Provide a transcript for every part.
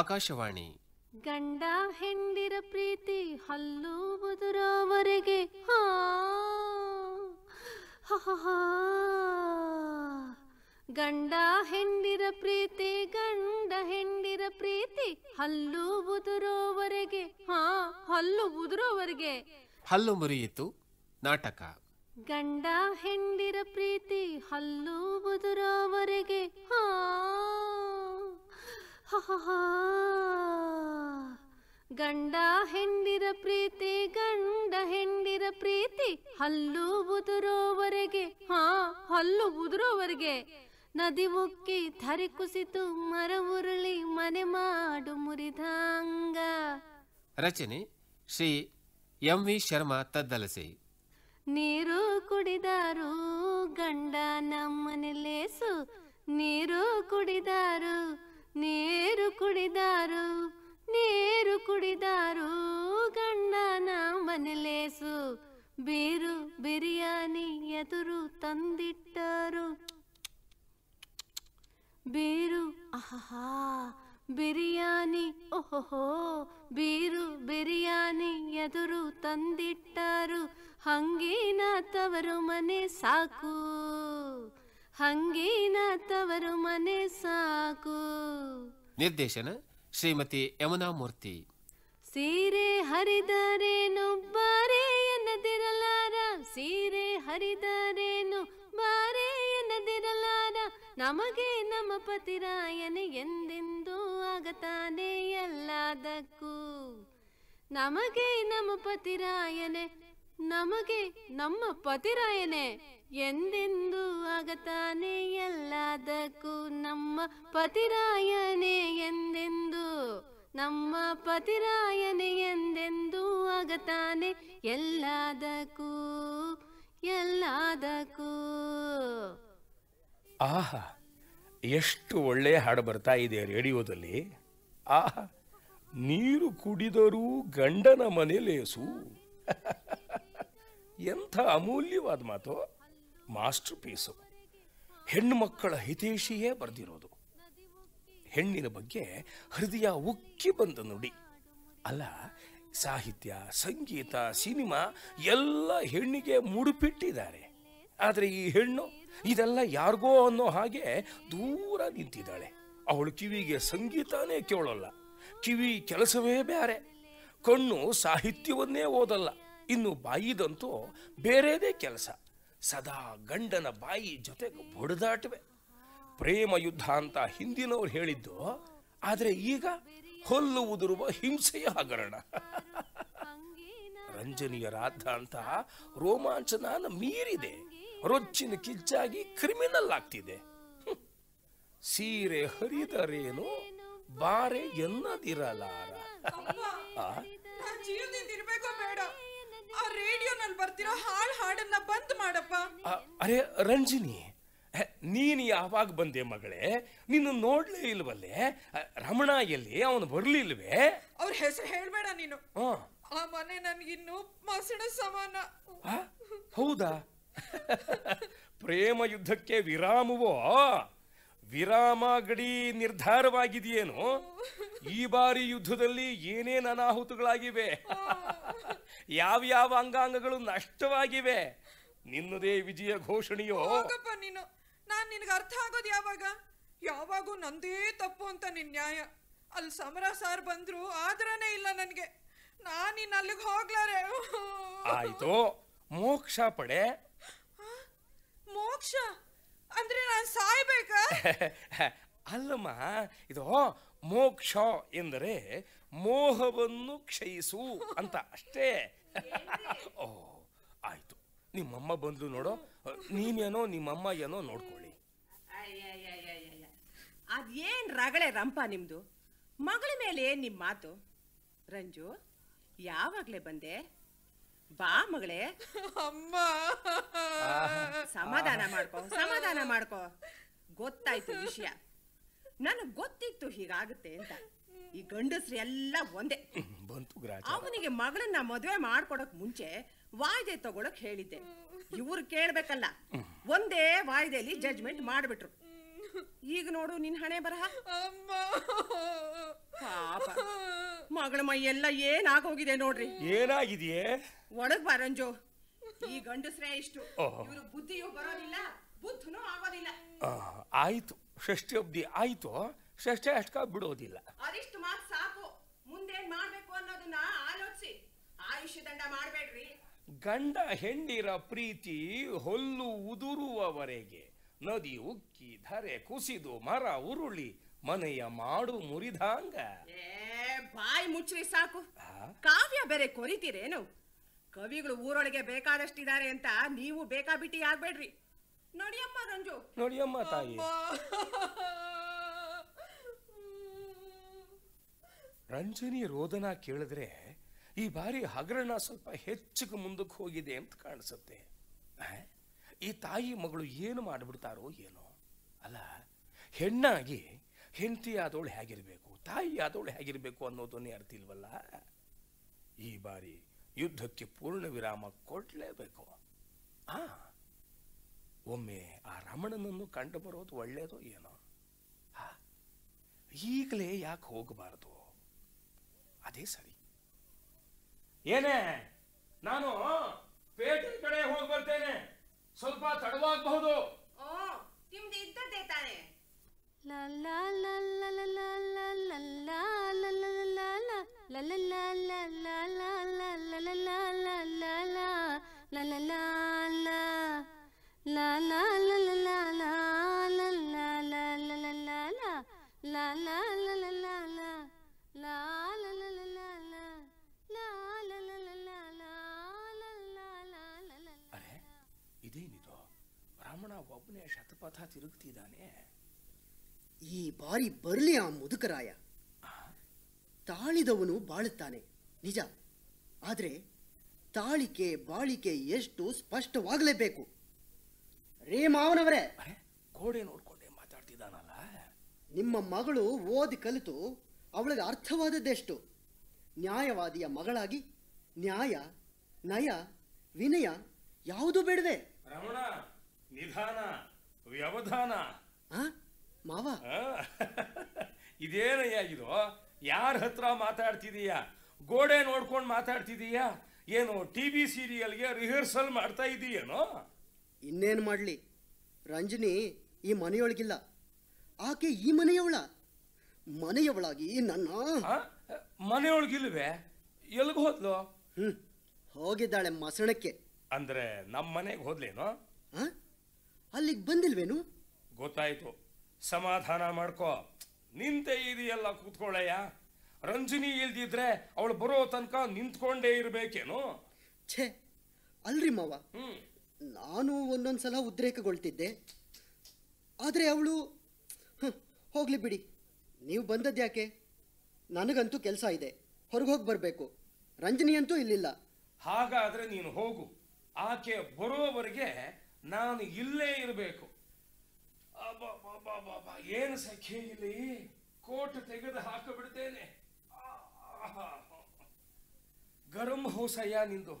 ಆಕಾಶವಾಣಿ ಗಂಡ ಹೆಂಡಿರ ಪ್ರೀತಿ ಹಲ್ಲು ಬದುರೋವರೆಗೆ ಗಂಡ ಹೆಂಡಿರ ಪ್ರೀತಿ ಗಂಡ ಹೆಂಡಿರ ಪ್ರೀತಿ ಹಲ್ಲು ಬುದುರೋವರೆಗೆ ಹಾ ಹಲ್ಲು ಬುದುರೋವರೆಗೆ ಹಲ್ಲು ಮುರಿಯಿತು ನಾಟಕ ಗಂಡ ಹೆಂಡಿರ ಪ್ರೀತಿ ಹಲ್ಲು ಬುದುರೋವರೆಗೆ ಹಾ ಗಂಡ ಹೆಂಡಿರ ಪ್ರೀತಿ ಗಂಡ ಹೆಂಡಿರ ಪ್ರೀತಿ ಹಲ್ಲು ಉದುರೋವರೆಗೆ ಹಾ ಹಲ್ಲು ಉದುರೋವರೆಗೆ ನದಿ ಮುಕ್ಕಿ ಧರಿ ಕುಸಿತು ಮರ ಉರುಳಿ ಮನೆ ಮಾಡು ಮುರಿದಾಂಗ ರಚನೆ ಶ್ರೀ ಎಂ ವಿ ಶರ್ಮಾ ತದ್ದಲಸೆ ನೀರು ತಂದಿಟ್ಟರು ಬೀರು ಅಹಹಾ ಬಿರಿಯಾನಿ ಓಹೋಹೋ ಬೀರು ಬಿರಿಯಾನಿ ಎದುರು ತಂದಿಟ್ಟರು ಹಂಗೇನ ತವರು ಮನೆ ಸಾಕು ಹಂಗೇನ ತವರು ಮನೆ ಸಾಕು ನಿರ್ದೇಶನ ಶ್ರೀಮತಿ ಯಮುನಾ ಮೂರ್ತಿ ಸೀರೆ ಹರಿದರೇನೊಬ್ಬರೇ ಎನ್ನದಿರಲ್ಲ ಸೀರೆ ಹರಿದರೇನು ಬಾರೆ ಎನ್ನದಿರಲಾರ ನಮಗೆ ನಮ್ಮ ಪತಿರಾಯನೆ ಎಂದೆಂದೂ ಆಗತಾನೆ ಎಲ್ಲದಕ್ಕೂ ನಮಗೆ ನಮ್ಮ ಪತಿರಾಯನೆ ನಮಗೆ ನಮ್ಮ ಪತಿರಾಯನೆ ಎಂದೆಂದೂ ಆಗತಾನೆ ಎಲ್ಲದಕ್ಕೂ ನಮ್ಮ ಪತಿರಾಯನೆ ಎಂದೆಂದೂ ನಮ್ಮ ಪತಿರಾಯನೆ ಎಂದೆಂದೂ ಆಗತಾನೆ ಎಲ್ಲಾದಕ್ಕೂ ಎಲ್ಲಾದಕ್ಕೂ ಆಹಾ ಎಷ್ಟು ಒಳ್ಳೆಯ ಹಾಡು ಬರ್ತಾ ಇದೆ ರೇಡಿಯೋದಲ್ಲಿ ಆಹಾ ನೀರು ಕುಡಿದರೂ ಗಂಡನ ಲೇಸು ಎಂಥ ಅಮೂಲ್ಯವಾದ ಮಾತು ಮಾಸ್ಟರ್ ಪೀಸು ಹೆಣ್ಣು ಮಕ್ಕಳ ಹಿತೇಶಿಯೇ ಬರೆದಿರೋದು ಹೆಣ್ಣಿನ ಬಗ್ಗೆ ಹೃದಯ ಉಕ್ಕಿ ಬಂದ ನುಡಿ ಅಲ್ಲ ಸಾಹಿತ್ಯ ಸಂಗೀತ ಸಿನಿಮಾ ಎಲ್ಲ ಹೆಣ್ಣಿಗೆ ಮುಡುಪಿಟ್ಟಿದ್ದಾರೆ ಆದರೆ ಈ ಹೆಣ್ಣು ಇದೆಲ್ಲ ಯಾರಿಗೋ ಅನ್ನೋ ಹಾಗೆ ದೂರ ನಿಂತಿದ್ದಾಳೆ ಅವಳು ಕಿವಿಗೆ ಸಂಗೀತನೇ ಕೇಳೋಲ್ಲ ಕಿವಿ ಕೆಲಸವೇ ಬೇರೆ ಕಣ್ಣು ಸಾಹಿತ್ಯವನ್ನೇ ಓದಲ್ಲ ಇನ್ನು ಬಾಯಿದಂತೂ ಬೇರೆದೇ ಕೆಲಸ ಸದಾ ಗಂಡನ ಬಾಯಿ ಜೊತೆಗೆ ಬೊಡೆದಾಟವೆ ಪ್ರೇಮ ಯುದ್ಧ ಅಂತ ಹಿಂದಿನವ್ರು ಹೇಳಿದ್ದು ಆದರೆ ಈಗ ಹೊಲ್ಲು ಹಿಂಸೆಯ ಹಗರಣ ರಂಜನೀಯ ರಾಧ ಅಂತ ರೋಮಾಂಚನ ಮೀರಿದೆ ರೊಚ್ಚಿನ ಕಿಚ್ಚಾಗಿ ಕ್ರಿಮಿನಲ್ ಆಗ್ತಿದೆ ಸೀರೆ ಹರಿದರೇನು ಬಾರೆ ಎನ್ನದಿರಲಾರ ರೇಡಿಯೋನಲ್ಲಿ ಬರ್ತಿರೋ ಹಾಳು ಹಾಡನ್ನ ಬಂದ್ ಮಾಡಪ್ಪ ಅರೆ ರಂಜಿನಿ ನೀನು ಯಾವಾಗ ಬಂದೆ ಮಗಳೇ ನಿನ್ನ ನೋಡ್ಲೇ ಇಲ್ವಲ್ಲೇ ರಮಣ ಎಲ್ಲಿ ಅವನು ಬರ್ಲಿಲ್ವೇ ಅವ್ರ ಹೆಸರು ಹೇಳ್ಬೇಡ ನೀನು ಆ ಮನೆ ನನ್ಗಿನ್ನು ಮಸಣ ಸಮಾನ ಹೌದಾ ಪ್ರೇಮ ಯುದ್ಧಕ್ಕೆ ವಿರಾಮವೋ ವಿರಾಮ ಗಡಿ ನಿರ್ಧಾರವಾಗಿದೆಯೇನು ಈ ಬಾರಿ ಯುದ್ಧದಲ್ಲಿ ಏನೇನು ಅನಾಹುತಗಳಾಗಿವೆ ಯಾವ ಯಾವ ಅಂಗಾಂಗಗಳು ನಷ್ಟವಾಗಿವೆ ನಿನ್ನದೇ ವಿಜಯ ಘೋಷಣೆಯೋ ನಾನು ನಿನಗೆ ಅರ್ಥ ಆಗೋದು ಯಾವಾಗ ಯಾವಾಗೂ ನಂದೇ ತಪ್ಪು ಅಂತ ನಿನ್ನ ನ್ಯಾಯ ಅಲ್ಲಿ ಸಮರ ಸಾರ್ ಬಂದ್ರು ಆದ್ರನೇ ಇಲ್ಲ ನನಗೆ ನಾನು ನಿನ್ನ ಅಲ್ಲಿಗೆ ಹೋಗ್ಲಾರೆ ಆಯ್ತು ಮೋಕ್ಷ ಪಡೆ ಮೋಕ್ಷ ಅಂದ್ರೆ ನಾನು ಸಾಯ್ಬೇಕ ಅಲ್ಲಮ್ಮ ಇದು ಮೋಕ್ಷ ಎಂದರೆ ಮೋಹವನ್ನು ಕ್ಷಯಿಸು ಅಂತ ಅಷ್ಟೇ ಓ ಆಯ್ತು ನಿಮ್ಮಮ್ಮ ಬಂದ್ಲು ನೋಡೋ ನೀನೇನೋ ನಿಮ್ಮಮ್ಮ ಏನೋ ನೋಡ್ಕೊಳ್ಳಿ ಅದೇನ್ ರಗಳೆ ರಂಪ ನಿಮ್ದು ಮಗಳ ಮೇಲೆ ಏನ್ ನಿಮ್ಮ ಮಾತು ರಂಜು ಯಾವಾಗ್ಲೇ ಬಂದೆ ಬಾ ಮಗಳೇ ಅಮ್ಮ ಸಮಾಧಾನ ಮಾಡ್ಕೋ ಸಮಾಧಾನ ಮಾಡ್ಕೋ ಗೊತ್ತಾಯ್ತು ವಿಷಯ ನನಗ್ ಗೊತ್ತಿತ್ತು ಹೀಗಾಗುತ್ತೆ ಅಂತ ಈ ಗಂಡಸ್ರು ಎಲ್ಲ ಒಂದೇ ಅವನಿಗೆ ಮಗಳನ್ನ ಮದುವೆ ಮಾಡ್ಕೊಡಕ್ ಮುಂಚೆ ವಾಯ್ದೆ ತಗೊಳಕ್ ಹೇಳಿದ್ದೆ ಇವ್ರು ಕೇಳ್ಬೇಕಲ್ಲ ಒಂದೇ ವಾಯ್ದೆಯಲ್ಲಿ ಜಜ್ಮೆಂಟ್ ಮಾಡ್ಬಿಟ್ರು ಈಗ ನೋಡು ನಿನ್ ಹಣೆ ಬರಹ ಪಾಪ ಮಗಳ ಮೈಯೆಲ್ಲ ಏನಾಗೋಗಿದೆ ನೋಡ್ರಿ ಏನಾಗಿದೆಯೇ ಒಳಗ್ ಬಾರಂಜು ಈ ಗಂಡಸ್ರೇ ಇಷ್ಟು ಇವರು ಬುದ್ಧಿಯು ಬರೋದಿಲ್ಲ ಬುದ್ಧನೂ ಆಗೋದಿಲ್ಲ ಆಯ್ತು ಷಷ್ಠಿ ಆಯ್ತು ಷಷ್ಠಿ ಅಷ್ಟಕ ಬಿಡೋದಿಲ್ಲ ಅದಿಷ್ಟು ಮಾತು ಸಾಕು ಮುಂದೆ ಮಾಡ್ಬೇಕು ಅನ್ನೋದನ್ನ ಆಲೋಚಿಸಿ ಆಯುಷ್ಯ ದಂಡ ಮಾಡ್ಬೇಡ್ರಿ ಗಂಡ ಹೆಂಡಿರ ಪ್ರೀತಿ ಹೊಲ್ಲು ಉದುರುವವರೆಗೆ ನದಿ ಉಕ್ಕಿ ಧರೆ ಕುಸಿದು ಮರ ಉರುಳಿ ಮನೆಯ ಮಾಡು ಮುರಿದಾಂಗ ಬಾಯಿ ಮುಚ್ಚ್ರಿ ಸಾಕು ಕಾವ್ಯ ಬೇರೆ ಕೊರಿತೀರೇನು ಕವಿಗಳು ಊರೊಳಗೆ ಬೇಕಾದಷ್ಟಿದ್ದಾರೆ ಅಂತ ನೀವು ಬೇಕಾಬಿಟ್ಟಿ ಆಗ್ಬೇಡ್ರಿ ನೋಡಿಯಮ್ಮ ರಂಜು ನೋಡಿಯಮ್ಮ ತಾಯಿ ರಂಜನಿ ರೋದನ ಕೇಳಿದ್ರೆ ಈ ಬಾರಿ ಹಗರಣ ಸ್ವಲ್ಪ ಹೆಚ್ಚಿಗೆ ಮುಂದಕ್ಕೆ ಹೋಗಿದೆ ಅಂತ ಕಾಣಿಸುತ್ತೆ ಈ ತಾಯಿ ಮಗಳು ಏನು ಮಾಡಿಬಿಡ್ತಾರೋ ಏನೋ ಅಲ್ಲ ಹೆಣ್ಣಾಗಿ ಹೆಂಡತಿ ಹೇಗಿರಬೇಕು ತಾಯಿ ಆದವಳು ಹೇಗಿರಬೇಕು ಅನ್ನೋದನ್ನೇ ಅರ್ಥ ಇಲ್ವಲ್ಲ ಈ ಬಾರಿ ಯುದ್ಧಕ್ಕೆ ಪೂರ್ಣ ವಿರಾಮ ಕೊಡಲೇಬೇಕು ಆ ಒಮ್ಮೆ ಆ ರಮಣನನ್ನು ಕಂಡು ಬರೋದು ಒಳ್ಳೆಯದೋ ಏನೋ ಈಗಲೇ ಯಾಕೆ ಹೋಗಬಾರದು ಅದೇ ಸರಿ ಏನೇ ನಾನು ಪೇಟೆ ಕಡೆ ಹೋಗಿ ಬರ್ತೇನೆ ಸ್ವಲ್ಪ ತಡವಾಗಬಹುದು ಲಲ್ಲ ಲಲ್ಲ ಲಲ್ಲ ಲಲ್ಲ ಲಲ್ಲ ಲಲ್ಲ ಪಥ ತಿರುಗ್ತಿದ್ದಾನೆ ಈ ಬಾರಿ ಬರಲಿ ಆ ಮುದುಕರಾಯ ತಾಳಿದವನು ಬಾಳುತ್ತಾನೆ ನಿಜ ಆದರೆ ತಾಳಿಕೆ ಬಾಳಿಕೆ ಎಷ್ಟು ಸ್ಪಷ್ಟವಾಗಲೇಬೇಕು ರೇ ಮಾವನವರೇ ಗೋಡೆ ನೋಡ್ಕೊಂಡೆ ಮಾತಾಡ್ತಿದ್ದಾನಲ್ಲ ನಿಮ್ಮ ಮಗಳು ಓದಿ ಕಲಿತು ಅವಳಿಗೆ ಅರ್ಥವಾದದ್ದೆಷ್ಟು ನ್ಯಾಯವಾದಿಯ ಮಗಳಾಗಿ ನ್ಯಾಯ ನಯ ವಿನಯ ಯಾವುದು ಬೇಡವೆ ನಿಧಾನ ವ್ಯವಧಾನ ಮಾವ ಇದೇನಯ್ಯ ಇದು ಯಾರ ಹತ್ರ ಮಾತಾಡ್ತಿದೀಯಾ ಗೋಡೆ ನೋಡ್ಕೊಂಡು ಮಾತಾಡ್ತಿದೀಯಾ ಏನು ಟಿ ವಿ ಸೀರಿಯಲ್ಗೆ ರಿಹರ್ಸಲ್ ಮಾಡ್ತಾ ಇದೀಯೇನೋ ಇನ್ನೇನು ಮಾಡ್ಲಿ ರಂಜನಿ ಈ ಮನೆಯೊಳಗಿಲ್ಲ ಆಕೆ ಈ ಮನೆಯವಳ ಮನೆಯವಳಾಗಿ ನನ್ನ ಮನೆಯೊಳಗಿಲ್ವೇ ಎಲ್ಗ ಹೋದ್ಲು ಹ್ಮ್ ಹೋಗಿದ್ದಾಳೆ ಮಸಣಕ್ಕೆ ಅಂದ್ರೆ ನಮ್ಮ ಮನೆಗೆ ಹೋದ್ಲೇನೋ ಅಲ್ಲಿಗೆ ಬಂದಿಲ್ವೇನು ಗೊತ್ತಾಯ್ತು ಸಮಾಧಾನ ಮಾಡ್ಕೋ ನಿಂತೆ ಇದೆಯಲ್ಲ ಕೂತ್ಕೊಳ್ಳಯ್ಯ ರಂಜಿನಿ ಇಲ್ದಿದ್ರೆ ಅವಳು ಬರೋ ತನಕ ನಿಂತ್ಕೊಂಡೇ ಇರಬೇಕೇನು ಛೇ ಅಲ್ರಿ ಮಾವ ನಾನು ಒಂದೊಂದ್ಸಲ ಉದ್ರೇಕಗೊಳ್ತಿದ್ದೆ ಆದರೆ ಅವಳು ಹೋಗ್ಲಿ ಬಿಡಿ ನೀವು ಯಾಕೆ ನನಗಂತೂ ಕೆಲಸ ಇದೆ ಹೊರಗೆ ಹೋಗಿ ಬರಬೇಕು ರಂಜನಿ ಅಂತೂ ಇಲ್ಲಿಲ್ಲ ಹಾಗಾದರೆ ನೀನು ಹೋಗು ಆಕೆ ಬರೋವರೆಗೆ ನಾನು ಇಲ್ಲೇ ಇರಬೇಕು ಏನು ಸಖಿ ಇಲ್ಲಿ ಕೋಟ್ ತೆಗೆದು ಹಾಕಿಬಿಡ್ತೇನೆ ಗರಂ ಹೌಸಯ್ಯ ನಿಂದು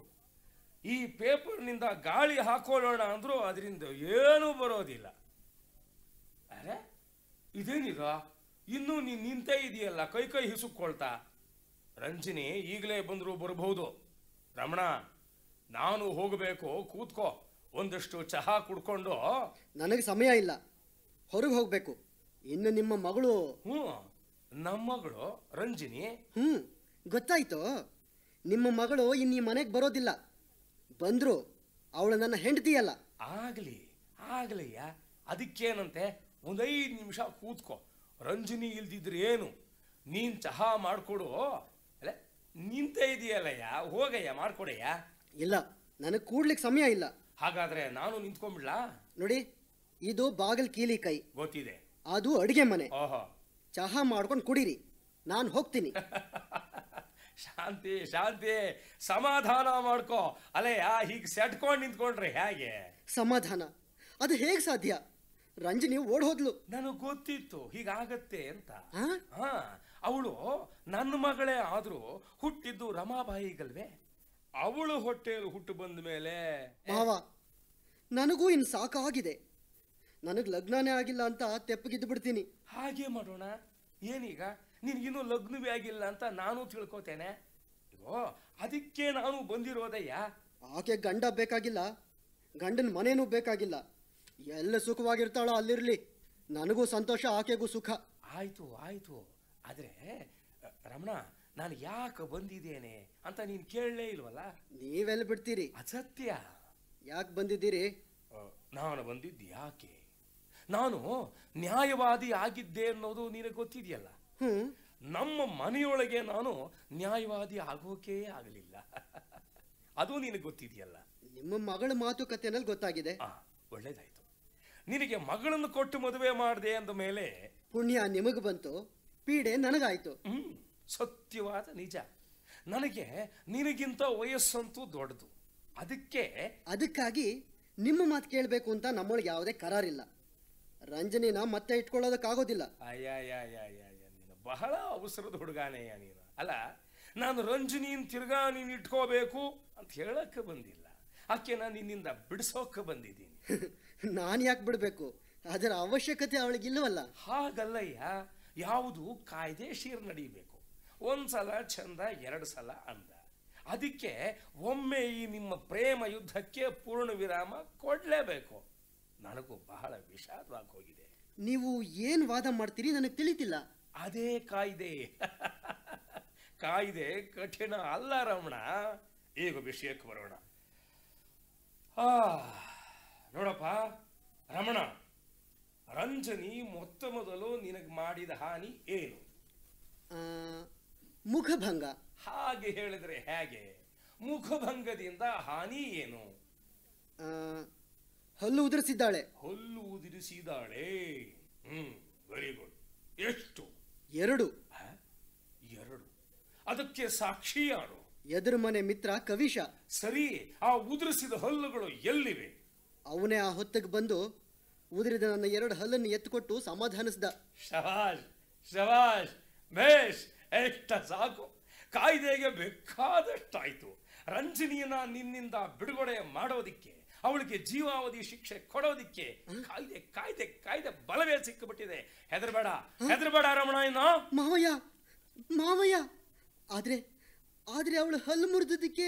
ಈ ಪೇಪರ್ನಿಂದ ಗಾಳಿ ಹಾಕೊಳ್ಳೋಣ ಅಂದ್ರೂ ಅದರಿಂದ ಏನೂ ಬರೋದಿಲ್ಲ ಅರೆ ಇದೇನಿದ ಇನ್ನೂ ನೀನು ನಿಂತೇ ಇದೆಯಲ್ಲ ಕೈ ಕೈ ಹಿಸುಕೊಳ್ತಾ ರಂಜಿನಿ ಈಗಲೇ ಬಂದರೂ ಬರಬಹುದು ರಮಣ ನಾನು ಹೋಗಬೇಕು ಕೂತ್ಕೋ ಒಂದಷ್ಟು ಚಹಾ ಕುಡ್ಕೊಂಡು ನನಗೆ ಸಮಯ ಇಲ್ಲ ಹೊರಗೆ ಹೋಗ್ಬೇಕು ಇನ್ನು ನಿಮ್ಮ ಮಗಳು ಹ್ಞೂ ನಮ್ಮ ಮಗಳು ರಂಜಿನಿ ಹ್ಞೂ ಗೊತ್ತಾಯ್ತು ನಿಮ್ಮ ಮಗಳು ಇನ್ನು ಈ ಮನೆಗೆ ಬರೋದಿಲ್ಲ ಬಂದ್ರು ಅವಳು ನನ್ನ ಹೆಂಡತಿಯಲ್ಲ ಆಗಲಿ ಆಗಲಯ್ಯ ಅದಕ್ಕೇನಂತೆ ಒಂದೈದು ನಿಮಿಷ ಕೂತ್ಕೋ ರಂಜಿನಿ ಇಲ್ದಿದ್ರೆ ಏನು ನೀನು ಚಹಾ ಮಾಡಿಕೊಡು ಅಲ್ಲ ನಿಂತ ಇದೆಯಲ್ಲಯ್ಯ ಹೋಗಯ್ಯ ಮಾಡ್ಕೊಡಯ್ಯ ಇಲ್ಲ ನನಗೆ ಕೂಡ್ಲಿಕ್ಕೆ ಸಮಯ ಇಲ್ಲ ಹಾಗಾದ್ರೆ ನಾನು ನಿಂತ್ಕೊಂಡ್ಬಿಡ್ಲಾ ನೋಡಿ ಇದು ಬಾಗಿಲ್ ಕೀಲಿ ಕೈ ಗೊತ್ತಿದೆ ಅದು ಅಡಿಗೆ ಮನೆ ಓಹೋ ಚಹಾ ಮಾಡ್ಕೊಂಡು ಕುಡೀರಿ ನಾನು ಹೋಗ್ತೀನಿ ಶಾಂತಿ ಶಾಂತಿ ಸಮಾಧಾನ ಮಾಡ್ಕೋ ಆ ಹೀಗೆ ಸೆಟ್ಕೊಂಡು ನಿಂತ್ಕೊಂಡ್ರೆ ಹೇಗೆ ಸಮಾಧಾನ ಅದು ಹೇಗೆ ಸಾಧ್ಯ ರಂಜನಿ ಓಡ್ ಹೋದ್ಲು ನನಗೆ ಗೊತ್ತಿತ್ತು ಹೀಗಾಗತ್ತೆ ಅಂತ ಅವಳು ನನ್ನ ಮಗಳೇ ಆದ್ರೂ ಹುಟ್ಟಿದ್ದು ರಮಾಬಾಯಿಗಲ್ವೇ ಅವಳು ಹೊಟ್ಟೆಯಲ್ಲಿ ಹುಟ್ಟು ಬಂದ ಮೇಲೆ ನನಗೂ ಇನ್ ಸಾಕಾಗಿದೆ ನನಗೆ ಲಗ್ನನೇ ಆಗಿಲ್ಲ ಅಂತ ತೆಪ್ಪಗಿದ್ದು ಬಿಡ್ತೀನಿ ಹಾಗೆ ಮಾಡೋಣ ಏನೀಗ ನಿನಗಿನ್ನೂ ಲಗ್ನವೇ ಆಗಿಲ್ಲ ಅಂತ ನಾನು ತಿಳ್ಕೊತೇನೆ ಓ ಅದಕ್ಕೆ ನಾನು ಬಂದಿರೋದಯ್ಯ ಆಕೆ ಗಂಡ ಬೇಕಾಗಿಲ್ಲ ಗಂಡನ ಮನೇನೂ ಬೇಕಾಗಿಲ್ಲ ಎಲ್ಲ ಸುಖವಾಗಿರ್ತಾಳೋ ಅಲ್ಲಿರ್ಲಿ ನನಗೂ ಸಂತೋಷ ಆಕೆಗೂ ಸುಖ ಆಯ್ತು ಆಯ್ತು ಆದರೆ ರಮಣ ನಾನು ಯಾಕೆ ಬಂದಿದ್ದೇನೆ ಅಂತ ನೀನು ಕೇಳಲೇ ಇಲ್ವಲ್ಲ ನೀವೆಲ್ಲ ಬಿಡ್ತೀರಿ ಅಸತ್ಯ ಯಾಕೆ ಬಂದಿದ್ದೀರಿ ನಾನು ಬಂದಿದ್ದು ಯಾಕೆ ನಾನು ನ್ಯಾಯವಾದಿ ಆಗಿದ್ದೆ ಅನ್ನೋದು ನಿನಗೆ ಗೊತ್ತಿದೆಯಲ್ಲ ನಮ್ಮ ಮನೆಯೊಳಗೆ ನಾನು ನ್ಯಾಯವಾದಿ ಆಗೋಕೆ ಆಗಲಿಲ್ಲ ಅದು ನಿನಗೆ ಗೊತ್ತಿದೆಯಲ್ಲ ನಿಮ್ಮ ಮಗಳ ಮಾತುಕತೆನಲ್ಲಿ ಗೊತ್ತಾಗಿದೆ ಒಳ್ಳೇದಾಯ್ತು ನಿನಗೆ ಮಗಳನ್ನು ಕೊಟ್ಟು ಮದುವೆ ಮಾಡಿದೆ ಅಂದ ಮೇಲೆ ಪುಣ್ಯ ನಿಮಗೆ ಬಂತು ಪೀಡೆ ನನಗಾಯ್ತು ಹ್ಮ್ ಸತ್ಯವಾದ ನಿಜ ನನಗೆ ನಿನಗಿಂತ ವಯಸ್ಸಂತೂ ದೊಡ್ಡದು ಅದಕ್ಕೆ ಅದಕ್ಕಾಗಿ ನಿಮ್ಮ ಮಾತು ಕೇಳಬೇಕು ಅಂತ ನಮ್ಮೊಳಗೆ ಯಾವುದೇ ಕರಾರಿಲ್ಲ ರಂಜನಿನ ಮತ್ತೆ ಇಟ್ಕೊಳ್ಳೋದಕ್ಕಾಗೋದಿಲ್ಲ ಅಯ್ಯ ನೀನು ಬಹಳ ಅವಸರದ ಹುಡುಗಾನೆಯ ನೀನು ಅಲ್ಲ ನಾನು ರಂಜನಿನ್ ತಿರ್ಗಾ ನೀನು ಇಟ್ಕೋಬೇಕು ಅಂತ ಹೇಳಕ್ಕೆ ಬಂದಿಲ್ಲ ಆಕೆ ನಾನು ನಿನ್ನಿಂದ ಬಿಡಿಸೋಕೆ ಬಂದಿದ್ದೀನಿ ನಾನು ಯಾಕೆ ಬಿಡಬೇಕು ಅದರ ಅವಶ್ಯಕತೆ ಅವಳಿಗಿಲ್ಲವಲ್ಲ ಹಾಗಲ್ಲಯ್ಯ ಯಾವುದು ಕಾಯ್ದೆ ಶೀರ್ ನಡೀಬೇಕು ಒಂದು ಸಲ ಚಂದ ಎರಡು ಸಲ ಅಂದ ಅದಕ್ಕೆ ಒಮ್ಮೆ ಈ ನಿಮ್ಮ ಪ್ರೇಮ ಯುದ್ಧಕ್ಕೆ ಪೂರ್ಣ ವಿರಾಮ ಕೊಡಲೇಬೇಕು ನನಗೂ ಬಹಳ ವಿಷಾದವಾಗಿ ಹೋಗಿದೆ ನೀವು ಏನು ವಾದ ಮಾಡ್ತೀರಿ ನನಗೆ ತಿಳಿತಿಲ್ಲ ಅದೇ ಕಾಯ್ದೆ ಕಾಯ್ದೆ ಕಠಿಣ ಅಲ್ಲ ರಮಣ ಈಗ ವಿಷಯಕ್ಕೆ ಬರೋಣ ಆ ನೋಡಪ್ಪ ರಮಣ ರಂಜನಿ ಮೊತ್ತ ಮೊದಲು ನಿನಗೆ ಮಾಡಿದ ಹಾನಿ ಏನು ಮುಖಭಂಗ ಹಾಗೆ ಹೇಳಿದ್ರೆ ಹೇಗೆ ಮುಖಭಂಗದಿಂದ ಹಾನಿ ಏನು ಹಲ್ಲು ಉದುರಿಸಿದ್ದಾಳೆ ಹಲ್ಲು ಉದುರಿಸಿದ್ದಾಳೆ ಹ್ಮ್ ವೆರಿ ಗುಡ್ ಎಷ್ಟು ಎರಡು ಎರಡು ಅದಕ್ಕೆ ಸಾಕ್ಷಿ ಯಾರು ಎದುರು ಮನೆ ಮಿತ್ರ ಕವಿಶ ಸರಿ ಆ ಉದುರಿಸಿದ ಹಲ್ಲುಗಳು ಎಲ್ಲಿವೆ ಅವನೇ ಆ ಹೊತ್ತಿಗೆ ಬಂದು ಉದುರಿದ ನನ್ನ ಎರಡು ಹಲ್ಲನ್ನು ಎತ್ತಿಕೊಟ್ಟು ಸಮಾಧಾನಿಸಿದ ಶವಾಜ್ ಶವಾಜ್ ಮಹೇಶ್ ಎಷ್ಟ ಸಾಕು ಕಾಯ್ದೆಗೆ ಬೇಕಾದಷ್ಟಾಯಿತು ರಂಜನಿಯನ್ನ ನಿನ್ನಿಂದ ಬಿಡುಗಡೆ ಮಾಡೋದಿಕ್ಕೆ ಅವಳಿಗೆ ಜೀವಾವಧಿ ಶಿಕ್ಷೆ ಕೊಡೋದಿಕ್ಕೆ ಕಾಯ್ದೆ ಕಾಯ್ದೆ ಕಾಯ್ದೆ ಬಲವೇ ಸಿಕ್ಕಿಬಿಟ್ಟಿದೆ ಹೆದರ್ಬೇಡ ಹೆದರ್ಬೇಡ ರಮಣ ಇನ್ನು ಮಾವಯ್ಯ ಮಾವಯ್ಯ ಆದ್ರೆ ಆದ್ರೆ ಅವಳು ಹಲ್ಲು ಮುರಿದಿದ್ದಕ್ಕೆ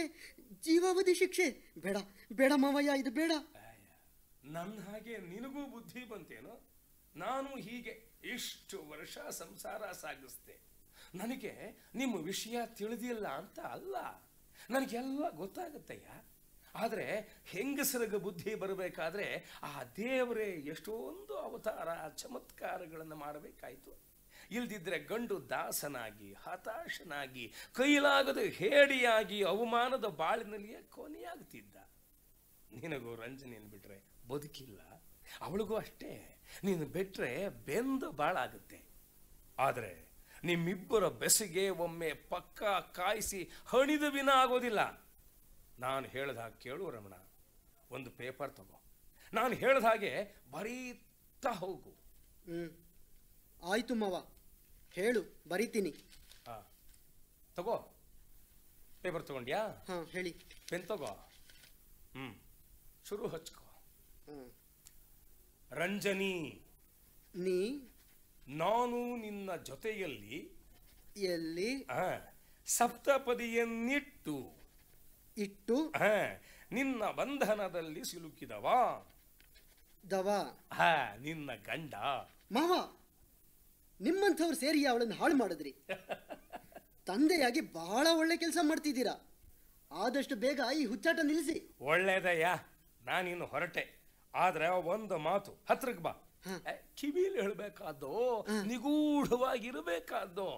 ಜೀವಾವಧಿ ಶಿಕ್ಷೆ ಬೇಡ ಬೇಡ ಮಾವಯ್ಯ ಇದು ಬೇಡ ನನ್ನ ಹಾಗೆ ನಿನಗೂ ಬುದ್ಧಿ ಬಂತೇನು ನಾನು ಹೀಗೆ ಇಷ್ಟು ವರ್ಷ ಸಂಸಾರ ಸಾಗಿಸ್ತೇನೆ ನನಗೆ ನಿಮ್ಮ ವಿಷಯ ತಿಳಿದಿಲ್ಲ ಅಂತ ಅಲ್ಲ ನನಗೆಲ್ಲ ಗೊತ್ತಾಗುತ್ತಯ್ಯ ಆದರೆ ಹೆಂಗಸರಿಗೆ ಬುದ್ಧಿ ಬರಬೇಕಾದ್ರೆ ಆ ದೇವರೇ ಎಷ್ಟೊಂದು ಅವತಾರ ಚಮತ್ಕಾರಗಳನ್ನು ಮಾಡಬೇಕಾಯಿತು ಇಲ್ದಿದ್ರೆ ಗಂಡು ದಾಸನಾಗಿ ಹತಾಶನಾಗಿ ಕೈಲಾಗದ ಹೇಡಿಯಾಗಿ ಅವಮಾನದ ಬಾಳಿನಲ್ಲಿಯೇ ಕೊನೆಯಾಗ್ತಿದ್ದ ನಿನಗೂ ರಂಜನೆಯನ್ನು ಬಿಟ್ಟರೆ ಬದುಕಿಲ್ಲ ಅವಳಿಗೂ ಅಷ್ಟೇ ನೀನು ಬಿಟ್ಟರೆ ಬೆಂದು ಬಾಳಾಗುತ್ತೆ ಆದರೆ ನಿಮ್ಮಿಬ್ಬರ ಬೆಸಿಗೆ ಒಮ್ಮೆ ಪಕ್ಕಾ ಕಾಯಿಸಿ ಹಣಿದ ವಿನ ಆಗೋದಿಲ್ಲ ನಾನು ಹೇಳ್ದ ಹಾಗೆ ಕೇಳು ರಮಣ ಒಂದು ಪೇಪರ್ ತಗೋ ನಾನು ಹೇಳ್ದ ಹಾಗೆ ಬರೀತಾ ಹೋಗು ಆಯ್ತು ಆಯಿತು ಮವ ಹೇಳು ಬರೀತೀನಿ ಹಾಂ ತಗೋ ಪೇಪರ್ ತಗೊಂಡ್ಯಾ ಹೇಳಿ ಪೆನ್ ತಗೋ ಹ್ಞೂ ಶುರು ಹಚ್ಕೋ ಹ್ಞೂ ರಂಜನಿ ನೀ ನಾನು ನಿನ್ನ ಜೊತೆಯಲ್ಲಿ ಎಲ್ಲಿ ಸಪ್ತಪದಿಯನ್ನಿಟ್ಟು ಇಟ್ಟು ನಿನ್ನ ಬಂಧನದಲ್ಲಿ ಸಿಲುಕಿದವ ದವ ಹಾ ನಿನ್ನ ಗಂಡ ಮಾವ ನಿಮ್ಮಂಥವ್ರು ಸೇರಿ ಅವಳನ್ನು ಹಾಳು ಮಾಡಿದ್ರಿ ತಂದೆಯಾಗಿ ಬಹಳ ಒಳ್ಳೆ ಕೆಲಸ ಮಾಡ್ತಿದ್ದೀರಾ ಆದಷ್ಟು ಬೇಗ ಈ ಹುಚ್ಚಾಟ ನಿಲ್ಲಿಸಿ ಒಳ್ಳೇದಯ್ಯ ನಾನಿನ್ನು ಹೊರಟೆ ಆದರೆ ಒಂದು ಮಾತು ಹತ್ರಕ್ಕೆ ಬಾ ಕಿವಿಲಿ ಹೇಳ್ಬೇಕಾದ್ದು ನಿಗೂಢವಾಗಿರ್ಬೇಕಾದ್ದು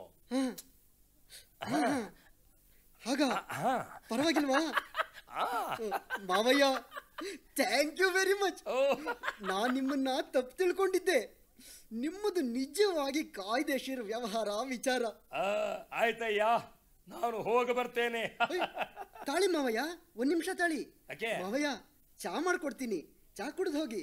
ಆಗ ಪರವಾಗಿಲ್ವಾ ಮಾವಯ್ಯ ಥ್ಯಾಂಕ್ ಯು ವೆರಿ ಮಚ್ ನಾನು ನಿಮ್ಮನ್ನ ತಪ್ಪು ತಿಳ್ಕೊಂಡಿದ್ದೆ ನಿಮ್ಮದು ನಿಜವಾಗಿ ಕಾಯ್ದೆಶೀರ ವ್ಯವಹಾರ ವಿಚಾರ ಆಯ್ತಯ್ಯ ನಾನು ಹೋಗ ಬರ್ತೇನೆ ತಾಳಿ ಮಾವಯ್ಯ ಒಂದ್ ನಿಮಿಷ ತಾಳಿ ಮಾವಯ್ಯ ಚಾ ಮಾಡ್ಕೊಡ್ತೀನಿ ಚಾ ಕುಡಿದು ಹೋಗಿ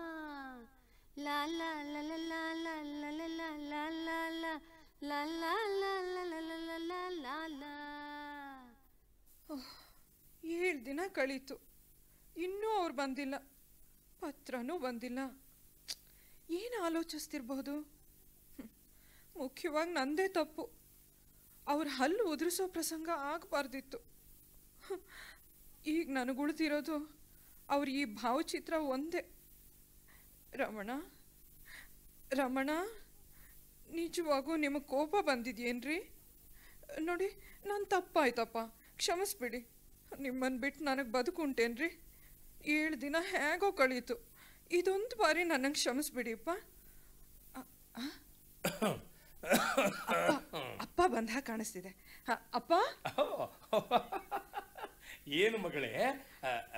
ಕಳೀತು ಇನ್ನೂ ಅವ್ರು ಬಂದಿಲ್ಲ ಪತ್ರನೂ ಬಂದಿಲ್ಲ ಏನು ಆಲೋಚಿಸ್ತಿರ್ಬೋದು ಮುಖ್ಯವಾಗಿ ನಂದೇ ತಪ್ಪು ಅವ್ರ ಹಲ್ಲು ಉದುರಿಸೋ ಪ್ರಸಂಗ ಆಗಬಾರ್ದಿತ್ತು ಈಗ ನನಗುಳಿದಿರೋದು ಅವ್ರ ಈ ಭಾವಚಿತ್ರ ಒಂದೇ ರಮಣ ರಮಣ ನಿಜವಾಗೂ ನಿಮಗೆ ಕೋಪ ಬಂದಿದೆಯೇನ್ರಿ ನೋಡಿ ನಾನು ತಪ್ಪಾಯ್ತಪ್ಪ ಕ್ಷಮಿಸ್ಬಿಡಿ ನಿಮ್ಮನ್ನು ಬಿಟ್ಟು ನನಗೆ ಬದುಕುಂಟೇನ್ರಿ ಏಳು ದಿನ ಹೇಗೋ ಕಳೀತು ಇದೊಂದು ಬಾರಿ ನನಗೆ ಕ್ಷಮಿಸ್ಬಿಡಿಯಪ್ಪ ಅಪ್ಪ ಬಂದ ಕಾಣಿಸ್ತಿದೆ ಅಪ್ಪ ಏನು ಮಗಳೇ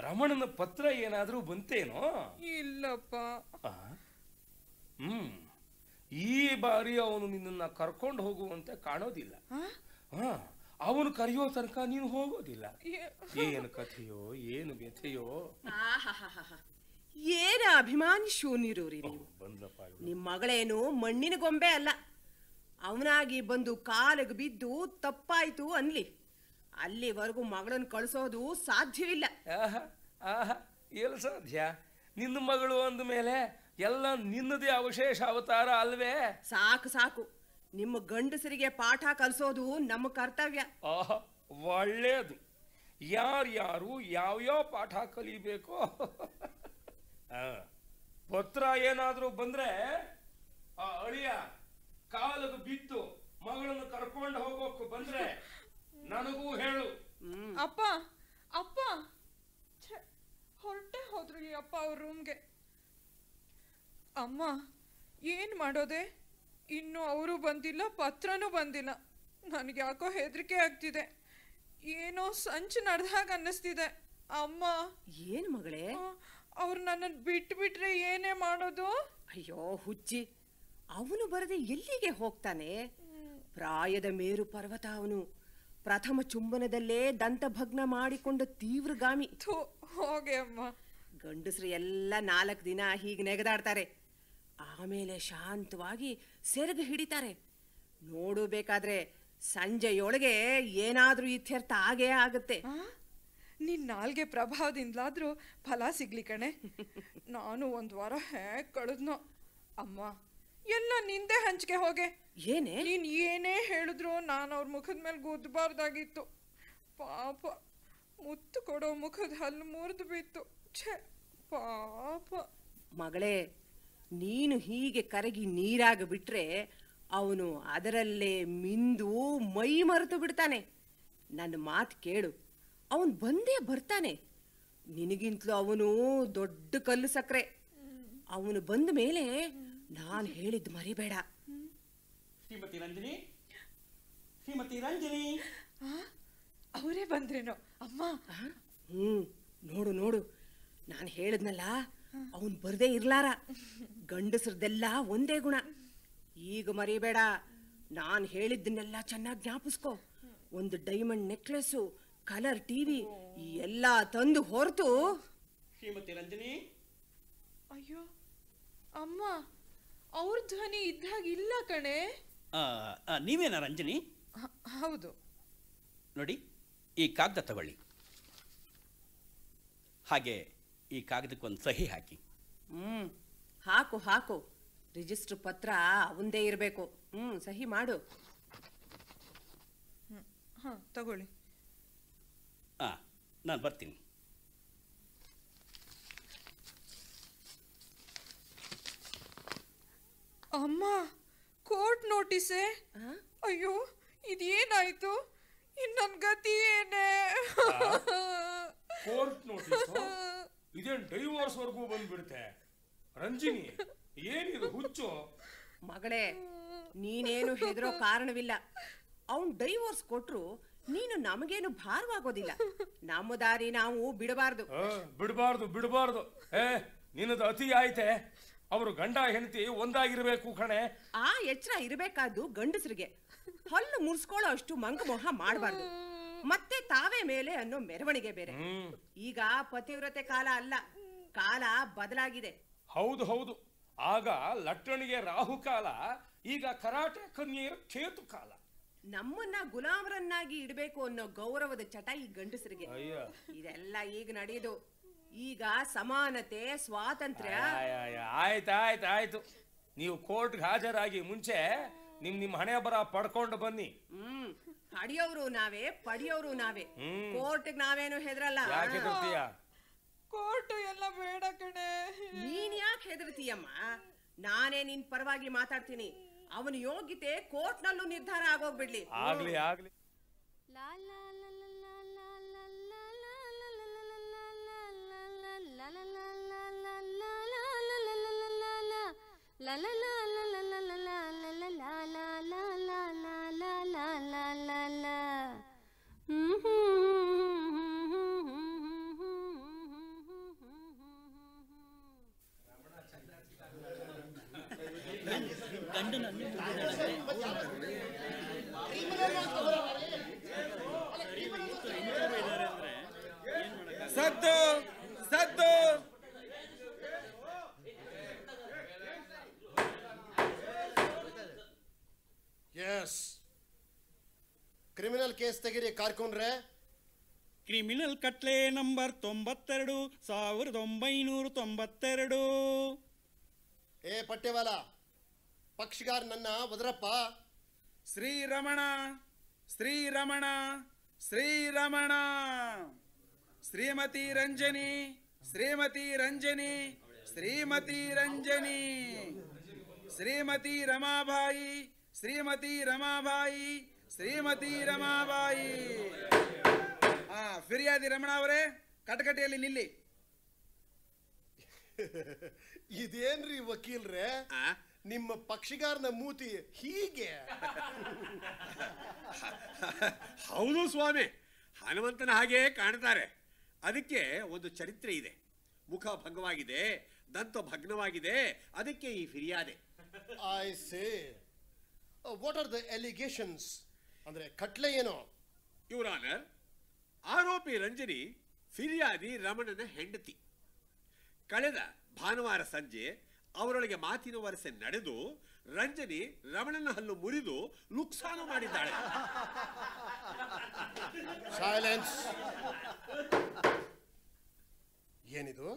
ರಮಣನ ಪತ್ರ ಏನಾದರೂ ಬಂತೇನೋ ಇಲ್ಲಪ್ಪ ಹ್ಮ್ ಈ ಬಾರಿ ಅವನು ನಿನ್ನನ್ನು ಕರ್ಕೊಂಡು ಹೋಗುವಂತೆ ಕಾಣೋದಿಲ್ಲ ಹಾ ಅವನು ಕರೆಯೋ ತನಕ ನೀನು ಹೋಗೋದಿಲ್ಲ ಏನು ಕಥೆಯೋ ಏನು ವ್ಯಥೆಯೋ ಏನ ಅಭಿಮಾನಿ ಶೂನ್ಯರೂರಿ ನೀವು ನಿಮ್ಮ ಮಗಳೇನು ಮಣ್ಣಿನ ಗೊಂಬೆ ಅಲ್ಲ ಅವನಾಗಿ ಬಂದು ಕಾಲಿಗೆ ಬಿದ್ದು ತಪ್ಪಾಯ್ತು ಅನ್ಲಿ ಅಲ್ಲಿವರೆಗೂ ಮಗಳನ್ನ ಕಳಿಸೋದು ಸಾಧ್ಯವಿಲ್ಲ ಎಲ್ಲಿ ಸಾಧ್ಯ ನಿನ್ನ ಮಗಳು ಅಂದ ಮೇಲೆ ಎಲ್ಲ ನಿನ್ನದೇ ಅವಶೇಷ ಅವತಾರ ಅಲ್ವೇ ಸಾಕು ಸಾಕು ನಿಮ್ಮ ಗಂಡಸರಿಗೆ ಪಾಠ ಕಲಿಸೋದು ನಮ್ಮ ಕರ್ತವ್ಯ ಒಳ್ಳೇದು ಯಾರ್ಯಾರು ಯಾವ್ಯಾವ ಪಾಠ ಕಲಿಬೇಕು ಪತ್ರ ಏನಾದರೂ ಬಂದ್ರೆ ಆ ಅಳಿಯ ಕಾಲಿಗೆ ಬಿತ್ತು ಮಗಳನ್ನು ಕರ್ಕೊಂಡು ಹೋಗೋಕು ಬಂದ್ರೆ ನನಗೂ ಹೇಳು ಅಪ್ಪ ಅಪ್ಪ ಹೊರಟೆ ಹೋದ್ರು ಈ ಅಪ್ಪ ಅವ್ರ ರೂಮ್ಗೆ ಅಮ್ಮ ಏನ್ ಮಾಡೋದೆ ಇನ್ನು ಅವರು ಬಂದಿಲ್ಲ ಪತ್ರನೂ ಬಂದಿಲ್ಲ ನನಗೆ ಯಾಕೋ ಹೆದರಿಕೆ ಆಗ್ತಿದೆ ಏನೋ ಸಂಚು ನಡೆದ ಹಾಗೆ ಅನ್ನಿಸ್ತಿದೆ ಅಮ್ಮ ಏನು ಮಗಳೇ ಅವ್ರು ನನ್ನನ್ನು ಬಿಟ್ಟು ಏನೇ ಮಾಡೋದು ಅಯ್ಯೋ ಹುಚ್ಚಿ ಅವನು ಬರದೆ ಎಲ್ಲಿಗೆ ಹೋಗ್ತಾನೆ ಪ್ರಾಯದ ಮೇರು ಪರ್ವತ ಅವನು ಪ್ರಥಮ ಚುಂಬನದಲ್ಲೇ ದಂತಭಗ್ನ ಮಾಡಿಕೊಂಡ ತೀವ್ರಗಾಮಿ ಹೋಗೆ ಅಮ್ಮ ಗಂಡಸ್ರು ಎಲ್ಲ ನಾಲ್ಕು ದಿನ ಹೀಗೆ ನೆಗೆದಾಡ್ತಾರೆ ಆಮೇಲೆ ಶಾಂತವಾಗಿ ಸೆರೆದು ಹಿಡಿತಾರೆ ನೋಡಬೇಕಾದ್ರೆ ಸಂಜೆಯೊಳಗೆ ಏನಾದರೂ ಇತ್ಯರ್ಥ ಆಗೇ ಆಗುತ್ತೆ ನಿನ್ನ ನಾಲ್ಗೆ ಪ್ರಭಾವದಿಂದಲಾದರೂ ಫಲ ಸಿಗ್ಲಿ ಕಣೆ ನಾನು ಒಂದ್ ವಾರ ಹೇಗೆ ಕಳೆದ್ನೋ ಅಮ್ಮ ಎಲ್ಲ ನಿಂದೆ ಹಂಚಿಕೆ ಹೋಗೆ ಏನೇ ನೀನು ಏನೇ ಹೇಳಿದ್ರು ನಾನು ಅವ್ರ ಮುಖದ ಮೇಲೆ ಗುದ್ದಬಾರ್ದಾಗಿತ್ತು ಪಾಪ ಮುತ್ತು ಕೊಡೋ ಮುಖದ ಹಲ್ಲು ಮುರಿದು ಬಿತ್ತು ಛೆ ಪಾಪ ಮಗಳೇ ನೀನು ಹೀಗೆ ಕರಗಿ ನೀರಾಗ ಬಿಟ್ರೆ ಅವನು ಅದರಲ್ಲೇ ಮಿಂದು ಮೈ ಮರೆತು ಬಿಡ್ತಾನೆ ನನ್ನ ಮಾತು ಕೇಳು ಅವನು ಬಂದೇ ಬರ್ತಾನೆ ನಿನಗಿಂತಲೂ ಅವನು ದೊಡ್ಡ ಕಲ್ಲು ಸಕ್ಕರೆ ಅವನು ಬಂದ ಮೇಲೆ ನಾನು ಹೇಳಿದ್ದು ಮರಿಬೇಡ ಶ್ರೀಮತಿ ರಂಜನಿ ಶ್ರೀಮತಿ ರಂಜನಿ ಅವರೇ ಬಂದ್ರೇನೋ ಅಮ್ಮ ಹ್ಞೂ ನೋಡು ನೋಡು ನಾನು ಹೇಳಿದ್ನಲ್ಲ ಅವನ್ ಬರ್ದೇ ಇರ್ಲಾರ ಗಂಡಸ್ರದೆಲ್ಲ ಒಂದೇ ಗುಣ ಈಗ ಮರಿಬೇಡ ನಾನ್ ಹೇಳಿದ್ದನ್ನೆಲ್ಲ ಚೆನ್ನಾಗಿ ಜ್ಞಾಪಿಸ್ಕೋ ಒಂದು ಡೈಮಂಡ್ ನೆಕ್ಲೆಸ್ ಕಲರ್ ಟಿವಿ ಎಲ್ಲ ತಂದು ಹೊರತು ಶ್ರೀಮತಿ ರಂಜನಿ ಅಯ್ಯೋ ಅಮ್ಮ ಅವ್ರ ಧ್ವನಿ ಇದ್ದಾಗ ಇಲ್ಲ ಕಣೆ ನೀವೇನಾ ರಂಜನಿ ಹೌದು ನೋಡಿ ಈ ಕಾಗದ ತಗೊಳ್ಳಿ ಹಾಗೆ ಈ ಕಾಗದಕ್ಕೆ ಒಂದು ಸಹಿ ಹಾಕಿ ಹ್ಮ್ ಹಾಕು ಹಾಕು ರಿಜಿಸ್ಟರ್ ಪತ್ರ ಒಂದೇ ಇರಬೇಕು ಹ್ಮ್ ಸಹಿ ಮಾಡು ಹಾಂ ತಗೊಳ್ಳಿ ಆ ನಾನು ಬರ್ತೀನಿ ಅಮ್ಮ ಕೋರ್ಟ್ ನೋಟಿಸೆ ಅಯ್ಯೋ ಇದೇನಾಯ್ತು ಇನ್ನೊಂದು ಗತಿ ಏನೇ ಕೋರ್ಟ್ ಇದೇನು ಡೈವೋರ್ಸ್ವರೆಗೂ ಬಂದ್ಬಿಡುತ್ತೆ ರಂಜಿನಿ ಏನಿದು ಹುಚ್ಚು ಮಗಳೇ ನೀನೇನು ಹೆದರೋ ಕಾರಣವಿಲ್ಲ ಅವನ್ ಡೈವೋರ್ಸ್ ಕೊಟ್ರು ನೀನು ನಮಗೇನು ಭಾರವಾಗೋದಿಲ್ಲ ನಮ್ಮ ದಾರಿ ನಾವು ಬಿಡಬಾರ್ದು ಬಿಡಬಾರ್ದು ಬಿಡಬಾರ್ದು ಏ ನಿನ್ನದು ಅತಿ ಆಯ್ತೆ ಅವರು ಗಂಡ ಹೆಂಡತಿ ಒಂದಾಗಿರ್ಬೇಕು ಕಣೆ ಆ ಎಚ್ಚರ ಇರಬೇಕಾದ್ದು ಗಂಡಸರಿಗೆ ಹಲ್ಲು ಮುರ್ಸ್ಕೊಳ್ಳೋ ಅಷ್ಟು ಮಂಗಮೋಹ ಮಾಡಬಾರ್ದು ಮತ್ತೆ ತಾವೇ ಮೇಲೆ ಅನ್ನೋ ಮೆರವಣಿಗೆ ಬೇರೆ ಈಗ ಪತಿವ್ರತೆ ಕಾಲ ಅಲ್ಲ ಕಾಲ ಬದಲಾಗಿದೆ ಹೌದು ಹೌದು ಆಗ ಲಟ್ಟಣಿಗೆ ರಾಹು ಕಾಲ ಈಗ ಕರಾಟೆ ಕನ್ಯರ ಕೇತು ಕಾಲ ನಮ್ಮನ್ನ ಗುಲಾಮರನ್ನಾಗಿ ಇಡಬೇಕು ಅನ್ನೋ ಗೌರವದ ಚಟ ಈ ಗಂಡಸರಿಗೆ ಇದೆಲ್ಲ ಈಗ ನಡೆಯದು ಈಗ ಸಮಾನತೆ ಸ್ವಾತಂತ್ರ್ಯ ಆಯ್ತಾಯ್ತಾಯ್ತು ನೀವು ಕೋರ್ಟ್ಗೆ ಹಾಜರಾಗಿ ಮುಂಚೆ ನಿಮ್ ನಿಮ್ ಹಣೆ ಬರ ಪಡ್ಕೊಂಡು ಬನ್ನಿ ಹ್ಮ್ ಹಡಿಯೋರು ನಾವೇ ಪಡಿಯೋರು ನಾವೇ ಕೋರ್ಟ್ ನಾವೇನು ಹೆದ್ರಲ್ಲ ಕೋರ್ಟ್ ಎಲ್ಲ ಬೇಡ ಕಣೆ ನೀನ್ ಯಾಕೆ ಹೆದರ್ತೀಯಮ್ಮ ನಾನೇ ನಿನ್ ಪರವಾಗಿ ಮಾತಾಡ್ತೀನಿ ಅವನ ಯೋಗ್ಯತೆ ಕೋರ್ಟ್ ನಲ್ಲೂ ನಿರ್ಧಾರ ಆಗೋಗ್ಬಿಡ್ಲಿ ಆಗ್ಲಿ ಕೇಸ್ ತೆಗೀರಿ ಕ್ರಿಮಿನಲ್ ಕಟ್ಲೆ ನಂಬರ್ ತೊಂಬತ್ತೆರಡು ಸಾವಿರದ ಒಂಬೈನೂರ ತೊಂಬತ್ತೆರಡು ಏ ಪಟ್ಟೆವಾಲ ಪಕ್ಷಗಾರ್ ನನ್ನ ಒದರಪ್ಪ ಶ್ರೀರಮಣ ಶ್ರೀರಮಣ ಶ್ರೀರಮಣ ಶ್ರೀಮತಿ ರಂಜನಿ ಶ್ರೀಮತಿ ರಂಜನಿ ಶ್ರೀಮತಿ ರಂಜನಿ ಶ್ರೀಮತಿ ರಮಾಬಾಯಿ ಶ್ರೀಮತಿ ರಮಾಬಾಯಿ ಶ್ರೀಮತಿ ರಮಾಬಾಯಿ ಹಾ ಫಿರ್ಯಾದಿ ರಮಣ ಅವರೇ ಕಟಕಟೆಯಲ್ಲಿ ನಿಲ್ಲಿ ಇದೇನ್ರಿ ವಕೀಲ್ರೆ ನಿಮ್ಮ ಪಕ್ಷಿಗಾರನ ಮೂತಿ ಹೀಗೆ ಹೌದು ಸ್ವಾಮಿ ಹನುಮಂತನ ಹಾಗೆ ಕಾಣ್ತಾರೆ ಅದಕ್ಕೆ ಒಂದು ಚರಿತ್ರೆ ಇದೆ ಮುಖ ಭಂಗವಾಗಿದೆ ದಂತ ಭಗ್ನವಾಗಿದೆ ಅದಕ್ಕೆ ಈ ಫಿರ್ಯಾದೆ I say what are the allegations ಅಂದ್ರೆ ಕಟ್ಲೆ ಏನೋ ಇವರ ಆರೋಪಿ ರಂಜನಿ ಫಿರ್ಯಾದಿ ರಮಣನ ಹೆಂಡತಿ ಕಳೆದ ಭಾನುವಾರ ಸಂಜೆ ಅವರೊಳಗೆ ಮಾತಿನ ವರಸೆ ನಡೆದು ರಂಜನಿ ರಮಣನ ಹಲ್ಲು ಮುರಿದು ನುಕ್ಸಾನ ಮಾಡಿದ್ದಾಳೆ ಸೈಲೆನ್ಸ್ ಏನಿದು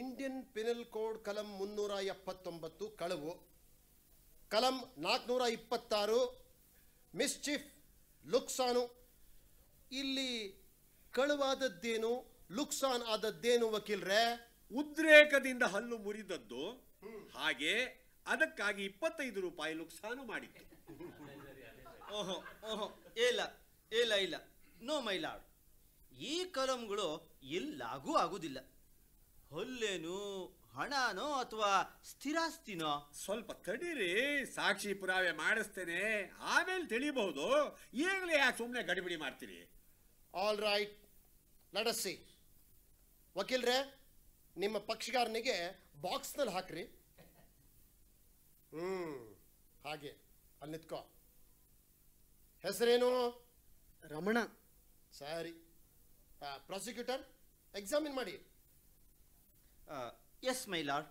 ಇಂಡಿಯನ್ ಪಿನಲ್ ಕೋಡ್ ಕಲಂ ಮುನ್ನೂರ ಎಪ್ಪತ್ತೊಂಬತ್ತು ಕಳವು ಕಲಂ ನಾಲ್ಕುನೂರ ಇಪ್ಪತ್ತಾರು ಮಿಸ್ಚಿಫ್ ಲುಕ್ಸಾನು ಇಲ್ಲಿ ಕಳುವಾದದ್ದೇನು ಲುಕ್ಸಾನ್ ಆದದ್ದೇನು ವಕೀಲ್ರೆ ಉದ್ರೇಕದಿಂದ ಹಲ್ಲು ಮುರಿದದ್ದು ಹಾಗೆ ಅದಕ್ಕಾಗಿ ಇಪ್ಪತ್ತೈದು ರೂಪಾಯಿ ಲುಕ್ಸಾನು ಮಾಡಿತ್ತು ಓಹೋ ಓಹೋ ಇಲ್ಲ ಇಲ್ಲ ಇಲ್ಲ ನೋ ಮೈಲಾಡ್ ಈ ಕಲಂಗಳು ಎಲ್ಲಾಗೂ ಆಗುದಿಲ್ಲ ಹಲ್ಲೇನು ಹಣನೋ ಅಥವಾ ಸ್ಥಿರಾಸ್ತಿನೋ ಸ್ವಲ್ಪ ತಡೀರಿ ಸಾಕ್ಷಿ ಪುರಾವೆ ಮಾಡಿಸ್ತೇನೆ ಆಮೇಲೆ ತಿಳಿಬಹುದು ಈಗಲೇ ಯಾಕೆ ಸುಮ್ಮನೆ ಗಡಿಬಿಡಿ ಮಾಡ್ತೀರಿ ಆಲ್ ರೈಟ್ ನಡಸಿ ವಕೀಲ್ರೆ ನಿಮ್ಮ ಪಕ್ಷಗಾರನಿಗೆ ಬಾಕ್ಸ್ನಲ್ಲಿ ಹಾಕ್ರಿ ಹ್ಞೂ ಹಾಗೆ ಅಲ್ಲಿ ನಿತ್ಕೋ ಹೆಸರೇನು ರಮಣ ಸಾರಿ ಪ್ರಾಸಿಕ್ಯೂಟರ್ ಎಕ್ಸಾಮಿನ್ ಮಾಡಿ ಎಸ್ ಮೈ ಲಾರ್ಡ್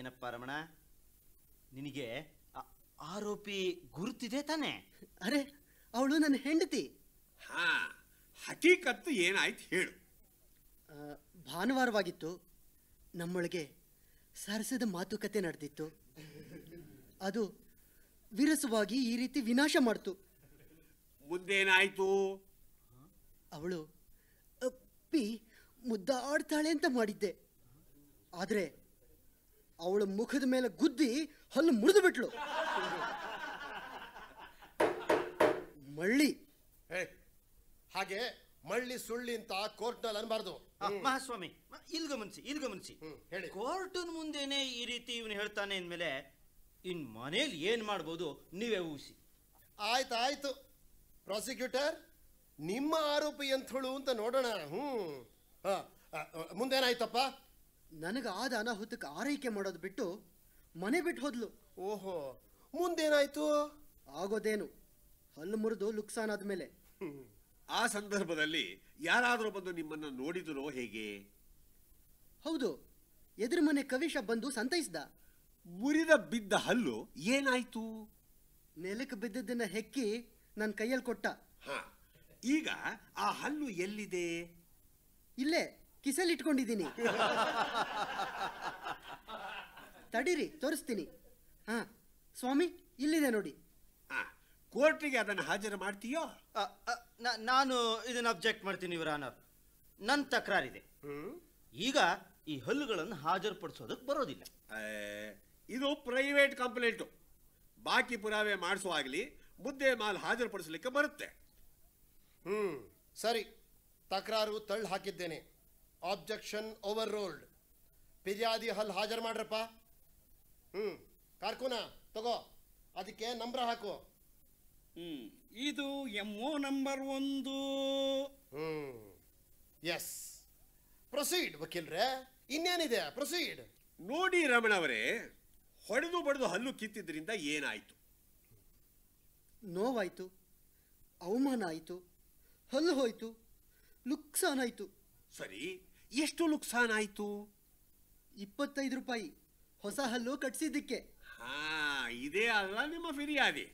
ಏನಪ್ಪ ರಮಣ ನಿನಗೆ ಆರೋಪಿ ಗುರುತಿದೆ ತಾನೆ ಅರೆ ಅವಳು ನನ್ನ ಹೆಂಡತಿ ಹಾ ಹಕೀಕತ್ತು ಏನಾಯ್ತು ಹೇಳು ಭಾನುವಾರವಾಗಿತ್ತು ನಮ್ಮೊಳಗೆ ಸರಸದ ಮಾತುಕತೆ ನಡೆದಿತ್ತು ಅದು ವಿರಸವಾಗಿ ಈ ರೀತಿ ವಿನಾಶ ಮಾಡ್ತು ಮುದ್ದೇನಾಯ್ತು ಅವಳು ಅಪ್ಪಿ ಮುದ್ದಾಡ್ತಾಳೆ ಅಂತ ಮಾಡಿದ್ದೆ ಆದರೆ ಅವಳ ಮುಖದ ಮೇಲೆ ಗುದ್ದಿ ಹಲ್ಲು ಮುರಿದು ಬಿಟ್ಲು ಮಳ್ಳಿ ಹಾಗೆ ಮಳ್ಳಿ ಸುಳ್ಳಿ ಅಂತ ಕೋರ್ಟ್ ನಲ್ಲಿ ಅನ್ಬಾರ್ದು ಮಹಾಸ್ವಾಮಿ ಇಲ್ ಗಮನಿಸಿ ಇಲ್ ಗಮನಿಸಿ ಹೇಳಿ ಕೋರ್ಟನ್ ಮುಂದೆನೆ ಈ ರೀತಿ ಇವನು ಹೇಳ್ತಾನೆ ಅಂದ್ಮೇಲೆ ಇನ್ ಮನೇಲಿ ಏನ್ ಮಾಡ್ಬೋದು ನೀವೇ ಊಹಿಸಿ ಆಯ್ತು ಆಯ್ತು ಪ್ರಾಸಿಕ್ಯೂಟರ್ ನಿಮ್ಮ ಆರೋಪಿ ಎಂಥಳು ಅಂತ ನೋಡೋಣ ಹ್ಮ್ ಮುಂದೇನಾಯ್ತಪ್ಪ ನನಗೆ ಆದ ಅನಾಹುತಕ್ಕೆ ಆರೈಕೆ ಮಾಡೋದು ಬಿಟ್ಟು ಮನೆ ಬಿಟ್ಟು ಹೋದ್ಲು ಓಹೋ ಮುಂದೇನಾಯ್ತು ಆಗೋದೇನು ಹಲ್ಲು ಮುರಿದು ಲುಕ್ಸಾನ್ ಆದ್ಮೇಲೆ ಆ ಸಂದರ್ಭದಲ್ಲಿ ಯಾರಾದರೂ ಬಂದು ನಿಮ್ಮನ್ನು ನೋಡಿದರೋ ಹೇಗೆ ಹೌದು ಎದುರು ಮನೆ ಕವಿಶ ಬಂದು ಸಂತೈಸ್ದ ಮುರಿದ ಬಿದ್ದ ಹಲ್ಲು ಏನಾಯ್ತು ನೆಲಕ್ಕೆ ಬಿದ್ದದನ್ನ ಹೆಕ್ಕಿ ನನ್ನ ಕೈಯಲ್ಲಿ ಕೊಟ್ಟ ಈಗ ಆ ಹಲ್ಲು ಎಲ್ಲಿದೆ ಇಲ್ಲೇ ಕಿಸಲ್ ಇಟ್ಕೊಂಡಿದ್ದೀನಿ ತಡೀರಿ ತೋರಿಸ್ತೀನಿ ಹಾ ಸ್ವಾಮಿ ಇಲ್ಲಿದೆ ನೋಡಿ ಕೋರ್ಟಿಗೆ ಅದನ್ನು ಹಾಜರು ಮಾಡ್ತೀಯೋ ನಾನು ಇದನ್ನು ಅಬ್ಜೆಕ್ಟ್ ಮಾಡ್ತೀನಿ ಇವರ ಆನರ್ ನನ್ನ ತಕರಾರಿದೆ ಈಗ ಈ ಹಲ್ಲುಗಳನ್ನು ಪಡಿಸೋದಕ್ಕೆ ಬರೋದಿಲ್ಲ ಇದು ಪ್ರೈವೇಟ್ ಕಂಪ್ಲೇಂಟು ಬಾಕಿ ಪುರಾವೆ ಮಾಡಿಸುವಾಗಲಿ ಮುದ್ದೆ ಮಾಲ್ ಹಾಜರುಪಡಿಸಲಿಕ್ಕೆ ಬರುತ್ತೆ ಹ್ಞೂ ಸರಿ ತಕ್ರಾರು ತಳ್ಳು ಹಾಕಿದ್ದೇನೆ ಆಬ್ಜೆಕ್ಷನ್ ಓವರ್ ರೋಲ್ಡ್ ಪಿರ್ಯಾದಿ ಹಲ್ ಹಾಜರ್ ಮಾಡ್ರಪ್ಪ ಹ್ಞೂ ಕಾರ್ಕುನ ತಗೋ ಅದಕ್ಕೆ ನಂಬರ್ ಹಾಕು ಹ್ಞೂ ಇದು ಎಮ್ ಒ ನಂಬರ್ ಒಂದು ಹ್ಞೂ ಎಸ್ ಪ್ರೊಸೀಡ್ ವಕೀಲ್ರೆ ಇನ್ನೇನಿದೆ ಪ್ರೊಸೀಡ್ ನೋಡಿ ರಮಣ ಅವರೇ ಹೊಡೆದು ಬಡಿದು ಹಲ್ಲು ಕಿತ್ತಿದ್ರಿಂದ ಏನಾಯ್ತು ನೋವಾಯ್ತು ಅವಮಾನ ಆಯಿತು ಹಲ್ಲು ಹೋಯಿತು ನುಕ್ಸಾನಾಯಿತು ಸರಿ ಎಷ್ಟು ಆಯ್ತು ಇಪ್ಪತ್ತೈದು ರೂಪಾಯಿ ಹೊಸ ಹಲ್ಲು ಕಟ್ಸಿದ್ದಕ್ಕೆ ಹಾ ಇದೇ ಅಲ್ಲ ನಿಮ್ಮ ಫಿರ್ಯಾದಿ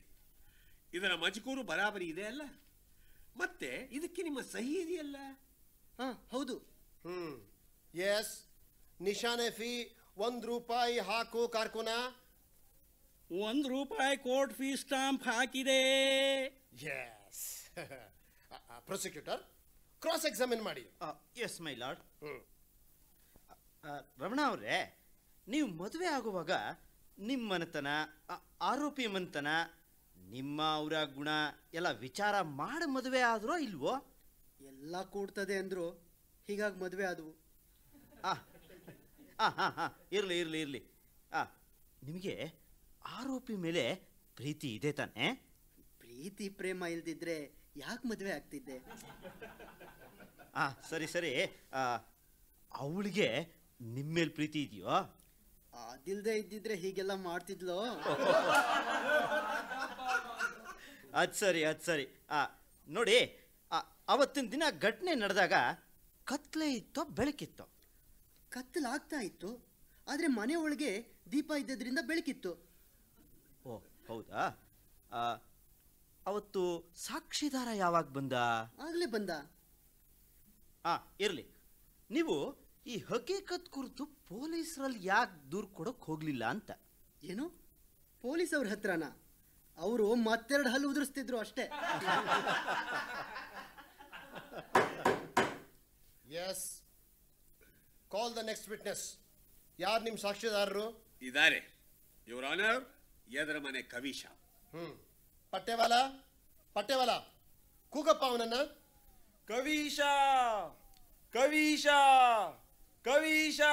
ಇದರ ಮಜಕೂರು ಬರಾಬರಿ ಇದೆ ಅಲ್ಲ ಮತ್ತೆ ಇದಕ್ಕೆ ನಿಮ್ಮ ಸಹಿ ಇದೆಯಲ್ಲ ಹೌದು ಹ್ಮ್ ಎಸ್ ನಿಶಾನೆ ಫೀ ಒಂದು ರೂಪಾಯಿ ಹಾಕು ಕಾರ್ಕುನ ಒಂದು ರೂಪಾಯಿ ಕೋರ್ಟ್ ಫೀ ಸ್ಟಾಂಪ್ ಹಾಕಿದೆ ಎಸ್ ಪ್ರಾಸಿಕ್ಯೂಟರ್ ಕ್ರಾಸ್ ಎಕ್ಸಾಮಿನ್ ಮಾಡಿ ಎಸ್ ಮೈ ಲಾರ್ಡ್ ರಮಣ ಅವರೇ ನೀವು ಮದುವೆ ಆಗುವಾಗ ನಿಮ್ಮ ಮನೆತನ ಆರೋಪಿ ಮನೆತನ ನಿಮ್ಮ ಅವರ ಗುಣ ಎಲ್ಲ ವಿಚಾರ ಮಾಡಿ ಮದುವೆ ಆದ್ರೋ ಇಲ್ವೋ ಎಲ್ಲ ಕೂಡ್ತದೆ ಅಂದರು ಹೀಗಾಗಿ ಮದುವೆ ಆದವು ಇರಲಿ ಇರಲಿ ಇರಲಿ ಆ ನಿಮಗೆ ಆರೋಪಿ ಮೇಲೆ ಪ್ರೀತಿ ಇದೆ ತಾನೆ ಪ್ರೀತಿ ಪ್ರೇಮ ಇಲ್ದಿದ್ರೆ ಯಾಕೆ ಮದುವೆ ಆಗ್ತಿದ್ದೆ ಆ ಸರಿ ಸರಿ ಅವಳಿಗೆ ನಿಮ್ಮೇಲೆ ಪ್ರೀತಿ ಇದೆಯೋ ಅದಿಲ್ಲದೆ ಇದ್ದಿದ್ರೆ ಹೀಗೆಲ್ಲ ಮಾಡ್ತಿದ್ಲೋ ಅದು ಸರಿ ಅದು ಸರಿ ಆ ನೋಡಿ ಅವತ್ತಿನ ದಿನ ಘಟನೆ ನಡೆದಾಗ ಕತ್ಲೆ ಇತ್ತೋ ಬೆಳಕಿತ್ತು ಕತ್ತಲಾಗ್ತಾ ಇತ್ತು ಆದರೆ ಮನೆ ಒಳಗೆ ದೀಪ ಇದ್ದದ್ರಿಂದ ಬೆಳಕಿತ್ತು ಓ ಹೌದಾ ಅವತ್ತು ಸಾಕ್ಷಿದಾರ ಯಾವಾಗ ಬಂದ ಆಗಲೇ ಬಂದ ಆ ಇರ್ಲಿ ನೀವು ಈ ಹಕೀಕತ್ ಕುರಿತು ಪೊಲೀಸರಲ್ಲಿ ಯಾಕೆ ದೂರ್ ಕೊಡೋಕೆ ಹೋಗ್ಲಿಲ್ಲ ಅಂತ ಏನು ಪೊಲೀಸ್ ಅವ್ರ ಹತ್ರನ ಅವರು ಮತ್ತೆರಡು ಹಲ್ಲು ಉದುರಿಸ್ತಿದ್ರು ಅಷ್ಟೇ yes call the next witness ಯಾರು ನಿಮ್ಮ ಸಾಕ್ಷಿದಾರರು ಇದ್ದಾರೆ ಇವರ ಆನರ್ ಎದರ ಮನೆ ಕವಿಶಾ ಹ್ಞೂ पट्टेवाला पट्टेवाला खूप गप्पा ना कविशा कविशा कविशा